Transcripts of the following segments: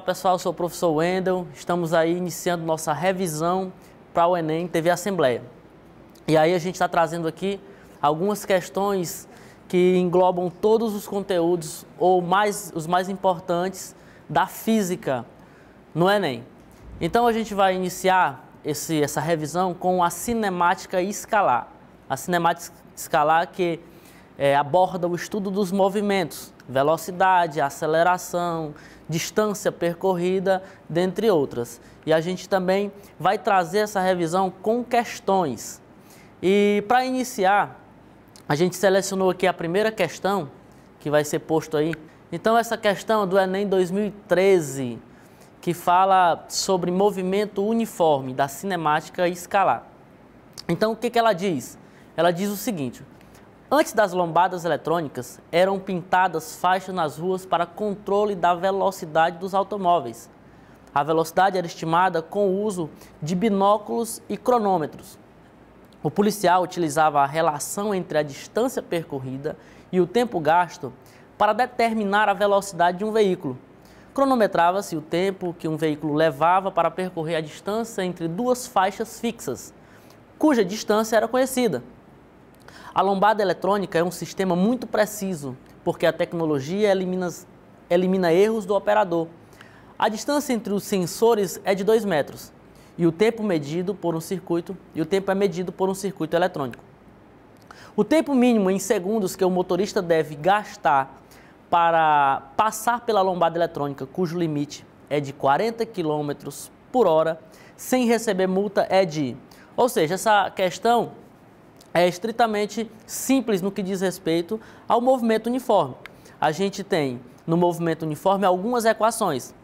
Olá pessoal, Eu sou o professor Wendel. Estamos aí iniciando nossa revisão para o Enem TV Assembleia. E aí a gente está trazendo aqui algumas questões que englobam todos os conteúdos ou mais os mais importantes da física no Enem. Então a gente vai iniciar esse, essa revisão com a cinemática escalar. A cinemática escalar que é, aborda o estudo dos movimentos velocidade, aceleração, distância percorrida, dentre outras. E a gente também vai trazer essa revisão com questões. E para iniciar, a gente selecionou aqui a primeira questão que vai ser posto aí. Então essa questão é do Enem 2013, que fala sobre movimento uniforme da cinemática escalar. Então o que, que ela diz? Ela diz o seguinte: Antes das lombadas eletrônicas, eram pintadas faixas nas ruas para controle da velocidade dos automóveis. A velocidade era estimada com o uso de binóculos e cronômetros. O policial utilizava a relação entre a distância percorrida e o tempo gasto para determinar a velocidade de um veículo. Cronometrava-se o tempo que um veículo levava para percorrer a distância entre duas faixas fixas, cuja distância era conhecida. A lombada eletrônica é um sistema muito preciso, porque a tecnologia elimina, elimina erros do operador. A distância entre os sensores é de 2 metros e o tempo medido por um circuito e o tempo é medido por um circuito eletrônico. O tempo mínimo em segundos que o motorista deve gastar para passar pela lombada eletrônica, cujo limite é de 40 km por hora, sem receber multa, é de. Ou seja, essa questão é estritamente simples no que diz respeito ao movimento uniforme. A gente tem no movimento uniforme algumas equações.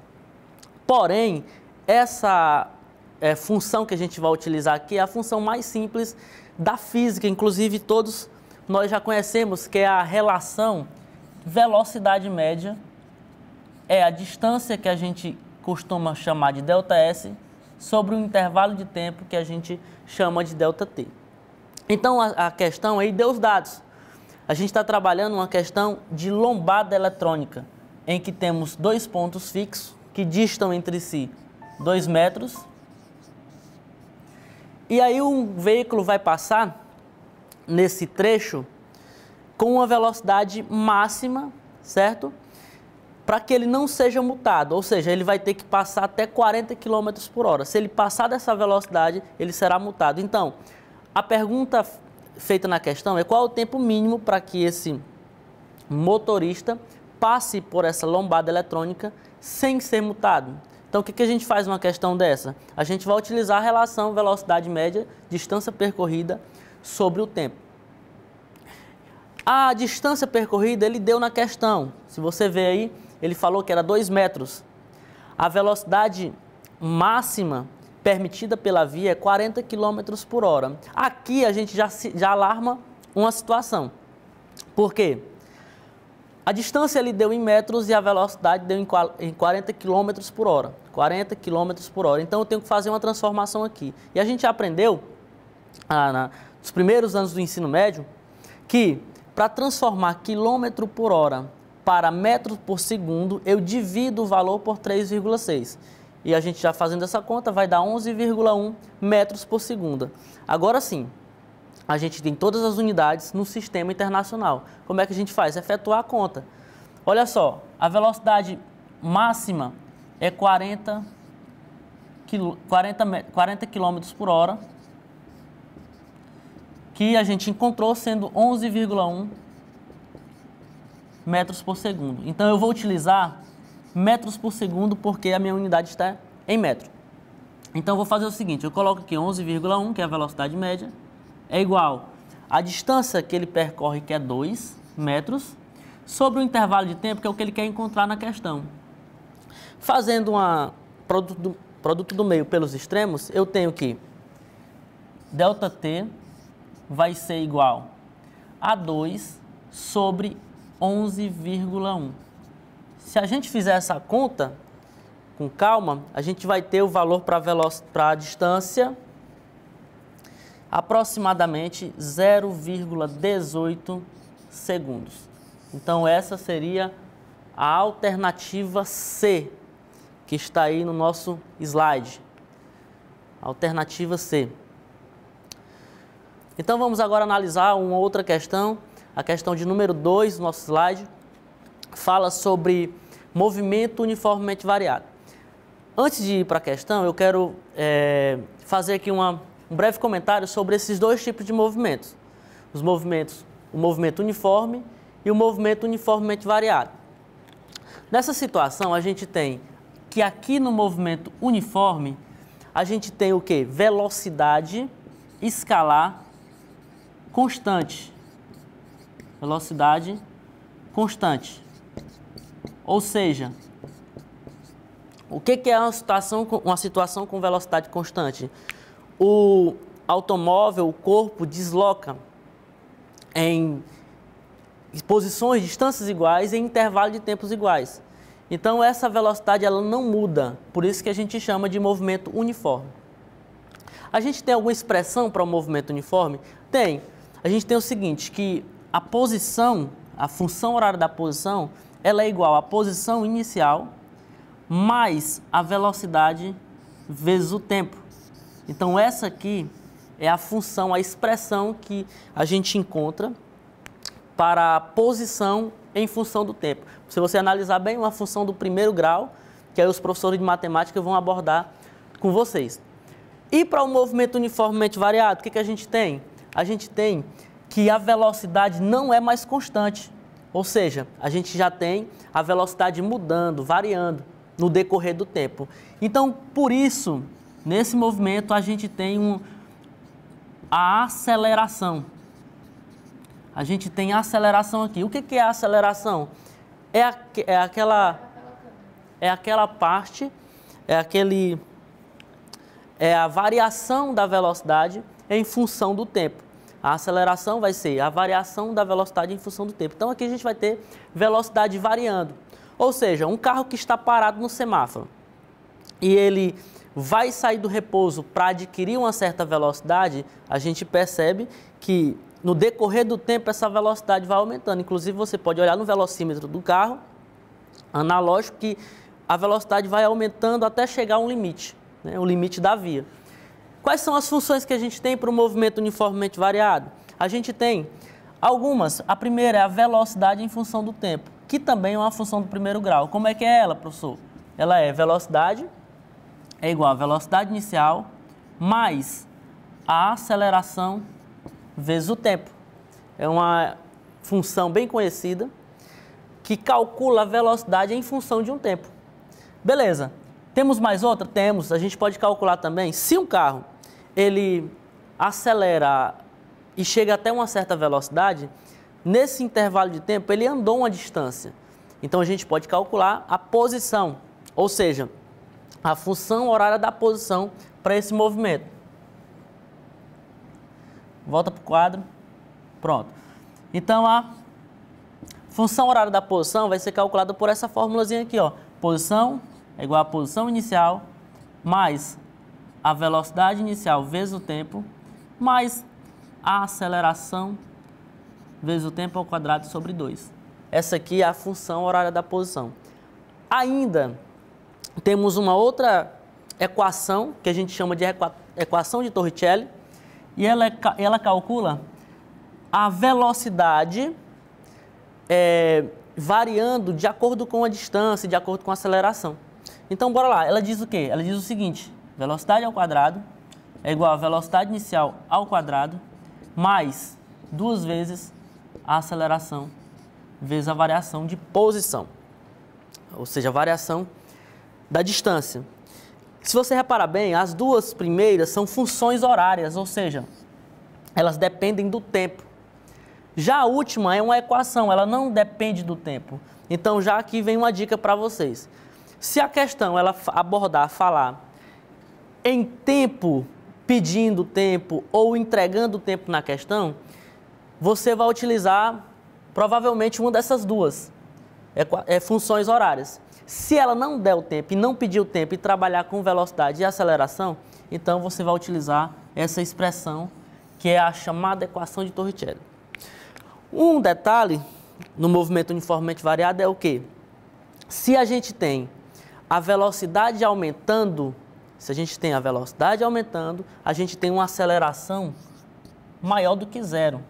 Porém, essa é, função que a gente vai utilizar aqui é a função mais simples da física, inclusive todos nós já conhecemos, que é a relação velocidade média, é a distância que a gente costuma chamar de ΔS sobre o intervalo de tempo que a gente chama de ΔT. Então a, a questão aí deu os dados. A gente está trabalhando uma questão de lombada eletrônica, em que temos dois pontos fixos que distam entre si 2 metros. E aí um veículo vai passar nesse trecho com uma velocidade máxima, certo? Para que ele não seja multado, ou seja, ele vai ter que passar até 40 km por hora. Se ele passar dessa velocidade, ele será multado. Então, a pergunta feita na questão é qual o tempo mínimo para que esse motorista passe por essa lombada eletrônica sem ser mutado. Então, o que, que a gente faz numa questão dessa? A gente vai utilizar a relação velocidade média, distância percorrida sobre o tempo. A distância percorrida ele deu na questão. Se você ver aí, ele falou que era 2 metros. A velocidade máxima permitida pela via é 40 km por hora. Aqui a gente já, se, já alarma uma situação. Por quê? A distância ele deu em metros e a velocidade deu em 40 km por hora. 40 km por hora. Então eu tenho que fazer uma transformação aqui. E a gente aprendeu, ah, na, nos primeiros anos do ensino médio, que para transformar quilômetro por hora para metros por segundo, eu divido o valor por 3,6. E a gente já fazendo essa conta vai dar 11,1 metros por segunda. Agora sim, a gente tem todas as unidades no sistema internacional. Como é que a gente faz? Efetuar a conta. Olha só, a velocidade máxima é 40 km, 40, 40 km por hora, que a gente encontrou sendo 11,1 metros por segundo. Então eu vou utilizar metros por segundo, porque a minha unidade está em metro. Então, eu vou fazer o seguinte, eu coloco aqui 11,1, que é a velocidade média, é igual à distância que ele percorre, que é 2 metros, sobre o intervalo de tempo, que é o que ele quer encontrar na questão. Fazendo um produto produto do meio pelos extremos, eu tenho que ΔT vai ser igual a 2 sobre 11,1. Se a gente fizer essa conta com calma, a gente vai ter o valor para a distância aproximadamente 0,18 segundos. Então essa seria a alternativa C, que está aí no nosso slide. Alternativa C. Então vamos agora analisar uma outra questão, a questão de número 2 do nosso slide fala sobre movimento uniformemente variado. Antes de ir para a questão, eu quero é, fazer aqui uma, um breve comentário sobre esses dois tipos de movimentos. Os movimentos, o movimento uniforme e o movimento uniformemente variado. Nessa situação, a gente tem que aqui no movimento uniforme, a gente tem o que? Velocidade escalar constante. Velocidade constante. Ou seja, o que, é uma situação, uma situação com velocidade constante? O automóvel, o corpo desloca em posições, distâncias iguais em intervalo de tempos iguais. Então essa velocidade ela não muda, por isso que a gente chama de movimento uniforme. A gente tem alguma expressão para o movimento uniforme? Tem. A gente tem o seguinte, que a posição, a função horária da posição, ela é igual à posição inicial mais a velocidade vezes o tempo. Então essa aqui é a função, a expressão que a gente encontra para a posição em função do tempo. Se você analisar bem uma função do primeiro grau, que aí os professores de matemática vão abordar com vocês. E para o movimento uniformemente variado, o que, que a gente tem? A gente tem que a velocidade não é mais constante. Ou seja, a gente já tem a velocidade mudando, variando no decorrer do tempo. Então, por isso, nesse movimento a gente tem um, a aceleração. A gente tem aceleração aqui. O que, que é aceleração? É, a, é aquela é aquela parte, é aquele é a variação da velocidade em função do tempo. A aceleração vai ser a variação da velocidade em função do tempo. Então aqui a gente vai ter velocidade variando. Ou seja, um carro que está parado no semáforo e ele vai sair do repouso para adquirir uma certa velocidade, a gente percebe que no decorrer do tempo essa velocidade vai aumentando. Inclusive você pode olhar no velocímetro do carro analógico que a velocidade vai aumentando até chegar a um limite, né? o limite da via. Quais são as funções que a gente tem para o movimento uniformemente variado? A gente tem algumas. A primeira é a velocidade em função do tempo, que também é uma função do primeiro grau. Como é que é ela, professor? Ela é velocidade é igual a velocidade inicial mais a aceleração vezes o tempo. É uma função bem conhecida que calcula a velocidade em função de um tempo. Beleza. Temos mais outra? Temos. A gente pode calcular também se um carro ele acelera e chega até uma certa velocidade, nesse intervalo de tempo ele andou uma distância. Então a gente pode calcular a posição, ou seja, a função horária da posição para esse movimento. Volta para o quadro. Pronto. Então a função horária da posição vai ser calculada por essa formulazinha aqui, ó. Posição é igual a posição inicial mais a velocidade inicial vezes o tempo, mais a aceleração vezes o tempo ao quadrado sobre 2. Essa aqui é a função horária da posição. Ainda temos uma outra equação, que a gente chama de equação de Torricelli, e ela, é, ela calcula a velocidade é, variando de acordo com a distância, de acordo com a aceleração. Então, bora lá. Ela diz o quê? Ela diz o seguinte, velocidade ao quadrado é igual a velocidade inicial ao quadrado mais duas vezes a aceleração vezes a variação de posição, ou seja, a variação da distância. Se você reparar bem, as duas primeiras são funções horárias, ou seja, elas dependem do tempo. Já a última é uma equação, ela não depende do tempo. Então já aqui vem uma dica para vocês. Se a questão ela abordar, falar em tempo, pedindo tempo ou entregando tempo na questão, você vai utilizar provavelmente uma dessas duas é, é funções horárias. Se ela não der o tempo e não pedir o tempo e trabalhar com velocidade e aceleração, então você vai utilizar essa expressão que é a chamada equação de Torricelli. Um detalhe no movimento uniformemente variado é o que? Se a gente tem a velocidade aumentando, se a gente tem a velocidade aumentando, a gente tem uma aceleração maior do que zero.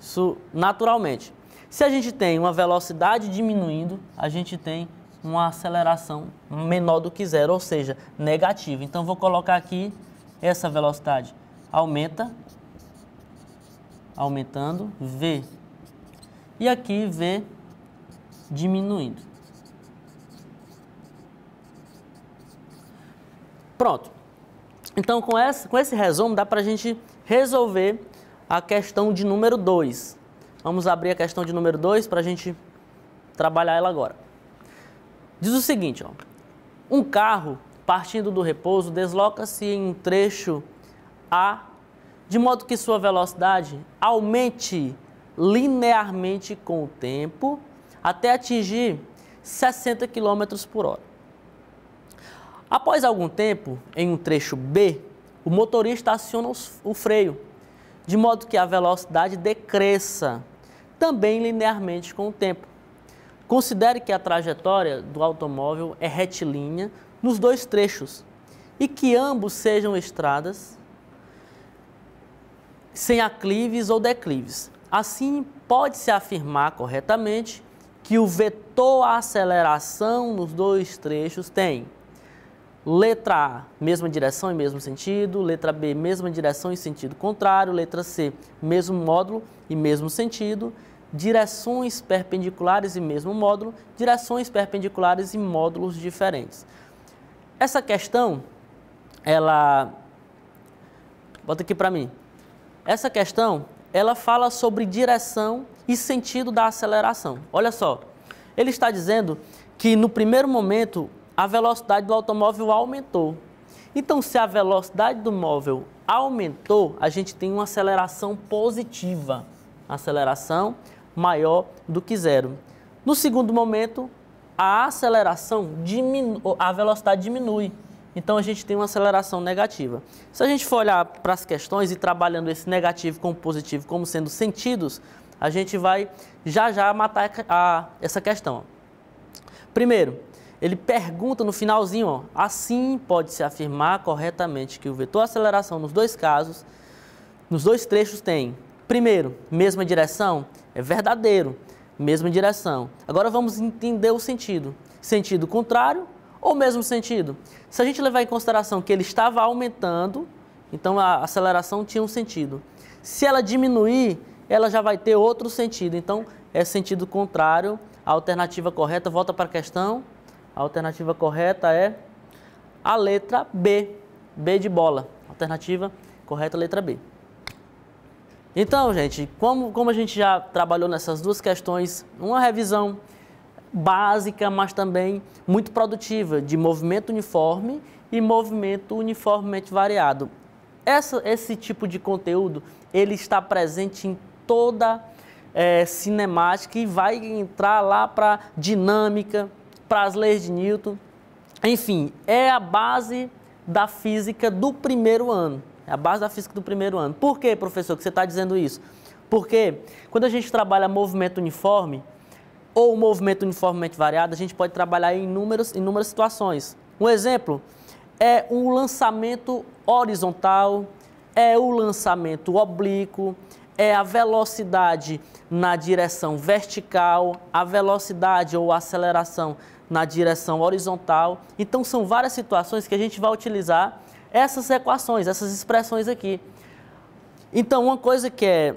Isso naturalmente. Se a gente tem uma velocidade diminuindo, a gente tem uma aceleração menor do que zero, ou seja, negativa. Então, vou colocar aqui essa velocidade. Aumenta, aumentando, V. E aqui, V diminuindo. Pronto. Então, com, essa, com esse resumo, dá para a gente resolver a questão de número 2. Vamos abrir a questão de número 2 para a gente trabalhar ela agora. Diz o seguinte, ó. um carro partindo do repouso desloca-se em um trecho A, de modo que sua velocidade aumente linearmente com o tempo até atingir 60 km por hora. Após algum tempo, em um trecho B, o motorista aciona o freio, de modo que a velocidade decresça, também linearmente com o tempo. Considere que a trajetória do automóvel é retilínea nos dois trechos e que ambos sejam estradas sem aclives ou declives. Assim, pode-se afirmar corretamente que o vetor aceleração nos dois trechos tem Letra A, mesma direção e mesmo sentido. Letra B, mesma direção e sentido contrário. Letra C, mesmo módulo e mesmo sentido. Direções perpendiculares e mesmo módulo. Direções perpendiculares e módulos diferentes. Essa questão, ela. Bota aqui para mim. Essa questão, ela fala sobre direção e sentido da aceleração. Olha só, ele está dizendo que no primeiro momento a velocidade do automóvel aumentou. Então, se a velocidade do móvel aumentou, a gente tem uma aceleração positiva, aceleração maior do que zero. No segundo momento, a aceleração diminui, a velocidade diminui. Então a gente tem uma aceleração negativa. Se a gente for olhar para as questões e trabalhando esse negativo com o positivo como sendo sentidos, a gente vai já já matar a, essa questão. Primeiro, ele pergunta no finalzinho, ó, assim pode-se afirmar corretamente que o vetor aceleração nos dois casos, nos dois trechos tem, primeiro, mesma direção, é verdadeiro, mesma direção. Agora vamos entender o sentido, sentido contrário ou mesmo sentido. Se a gente levar em consideração que ele estava aumentando, então a aceleração tinha um sentido. Se ela diminuir, ela já vai ter outro sentido. Então é sentido contrário, a alternativa correta volta para a questão a alternativa correta é a letra B. B de bola. Alternativa correta, letra B. Então, gente, como, como a gente já trabalhou nessas duas questões, uma revisão básica, mas também muito produtiva, de movimento uniforme e movimento uniformemente variado. Essa, esse tipo de conteúdo, ele está presente em toda é, cinemática e vai entrar lá para dinâmica, para as leis de Newton. Enfim, é a base da física do primeiro ano. É a base da física do primeiro ano. Por que, professor, que você está dizendo isso? Porque quando a gente trabalha movimento uniforme ou movimento uniformemente variado, a gente pode trabalhar em inúmeras, inúmeras situações. Um exemplo é o lançamento horizontal, é o lançamento oblíquo, é a velocidade na direção vertical, a velocidade ou aceleração na direção horizontal. Então, são várias situações que a gente vai utilizar essas equações, essas expressões aqui. Então, uma coisa que é,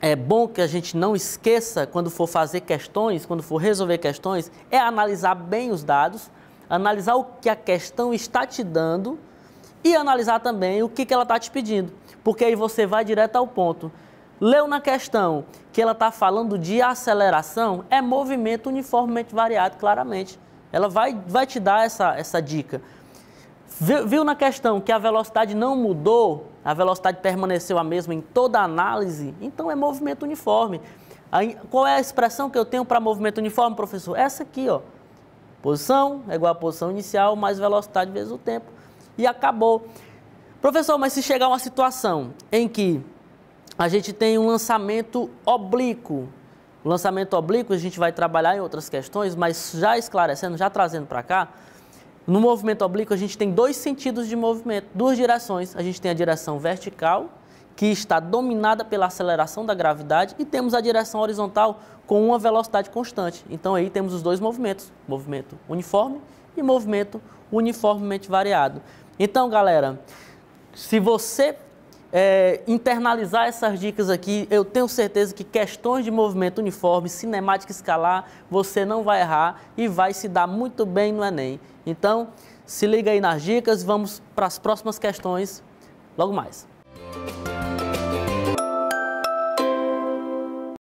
é bom que a gente não esqueça quando for fazer questões, quando for resolver questões, é analisar bem os dados, analisar o que a questão está te dando e analisar também o que, que ela está te pedindo, porque aí você vai direto ao ponto. Leu na questão que ela está falando de aceleração, é movimento uniformemente variado, claramente. Ela vai, vai te dar essa, essa dica. Viu, viu na questão que a velocidade não mudou, a velocidade permaneceu a mesma em toda a análise, então é movimento uniforme. Aí, qual é a expressão que eu tenho para movimento uniforme, professor? Essa aqui, ó. Posição é igual a posição inicial mais velocidade vezes o tempo. E acabou. Professor, mas se chegar uma situação em que a gente tem um lançamento oblíquo. O lançamento oblíquo a gente vai trabalhar em outras questões, mas já esclarecendo, já trazendo para cá, no movimento oblíquo a gente tem dois sentidos de movimento, duas direções. A gente tem a direção vertical, que está dominada pela aceleração da gravidade, e temos a direção horizontal com uma velocidade constante. Então aí temos os dois movimentos, movimento uniforme e movimento uniformemente variado. Então, galera, se você é, internalizar essas dicas aqui, eu tenho certeza que questões de movimento uniforme, cinemática escalar, você não vai errar e vai se dar muito bem no Enem. Então, se liga aí nas dicas, vamos para as próximas questões logo mais.